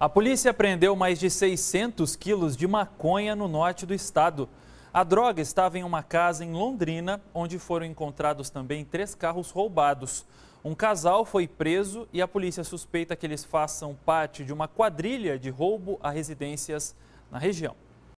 A polícia prendeu mais de 600 quilos de maconha no norte do estado. A droga estava em uma casa em Londrina, onde foram encontrados também três carros roubados. Um casal foi preso e a polícia suspeita que eles façam parte de uma quadrilha de roubo a residências na região.